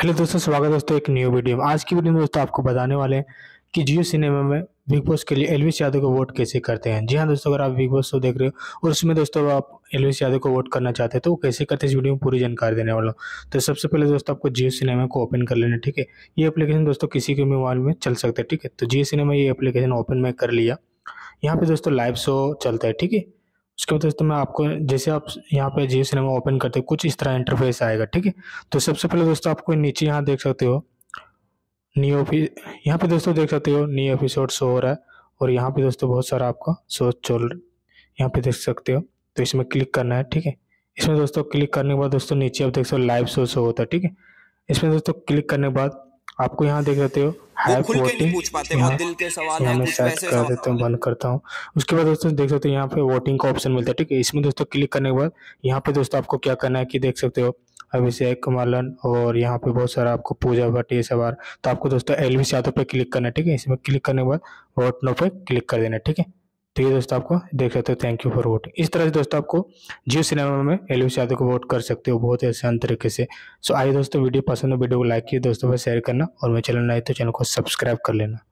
hello दोस्तों स्वागत है दोस्तों एक न्यू वीडियो में आज की वीडियो में दोस्तों आपको बताने वाले हैं कि जियो सिनेमा में बिग बॉस के लिए एलविस यादव को वोट कैसे करते हैं जी हाँ दोस्तों अगर आप बिग बॉस शो देख रहे हो और उसमें दोस्तों आप एलविश यादव को वोट करना चाहते हैं तो वो कैसे करते हैं इस वीडियो में पूरी जानकारी देने वाला हूँ तो सबसे पहले दोस्तों आपको जियो सिनेमा को ओपन कर लेना ठीक है ये अपलीकेशन दोस्तों किसी के मोबाइल में चल सकता है ठीक है तो जियो सिनेमा ये अपलीकेशन ओपन में कर लिया यहाँ पर दोस्तों लाइव शो चलता है ठीक है उसके बाद दोस्तों मैं आपको जैसे आप यहाँ पे जियो सिनेमा ओपन करते हो कुछ इस तरह इंटरफेस आएगा ठीक है तो सबसे पहले दोस्तों आपको नीचे यहाँ देख सकते हो न्यू ऑफिस यहाँ पे दोस्तों देख सकते हो न्यू एपिसोड शो हो रहा है और यहाँ पे दोस्तों बहुत सारा आपका शो चल यहाँ पे देख सकते हो तो इसमें क्लिक करना है ठीक है इसमें दोस्तों क्लिक करने के बाद दोस्तों नीचे आप देख सकते हो लाइव शो शो होता है ठीक है इसमें दोस्तों क्लिक करने के बाद आपको यहाँ देख सकते हो बंद करता हूँ उसके बाद दोस्तों देख सकते हो यहाँ पे वोटिंग का ऑप्शन मिलता है ठीक है इसमें दोस्तों क्लिक करने के बाद यहाँ पे दोस्तों आपको क्या करना है कि देख सकते हो अभिषेक मलन और यहाँ पे बहुत सारा आपको पूजा भट्ट ये सवार तो आपको दोस्तों एलवी यादव पे क्लिक करना है ठीक है इसमें क्लिक करने के बाद वोट नो पे क्लिक कर देना ठीक है तो ये दोस्तों आपको देख सकते हो थैंक यू फॉर वोटिंग इस तरह से दोस्तों आपको जियो सिनेमा में एलवीस यादव को वोट कर सकते हो बहुत ही आसान तरीके से सो आइए दोस्तों वीडियो पसंद हो वीडियो को लाइक किए दोस्तों पर शेयर करना और मेरे चैनल नए तो चैनल को सब्सक्राइब कर लेना